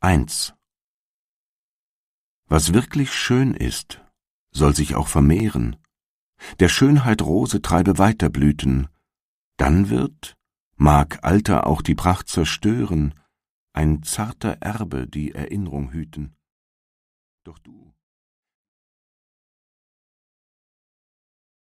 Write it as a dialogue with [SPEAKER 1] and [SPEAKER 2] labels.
[SPEAKER 1] 1. Was wirklich schön ist, soll sich auch vermehren, der Schönheit Rose treibe weiter Blüten, dann wird, mag Alter auch die Pracht zerstören, ein zarter Erbe die Erinnrung hüten. Doch du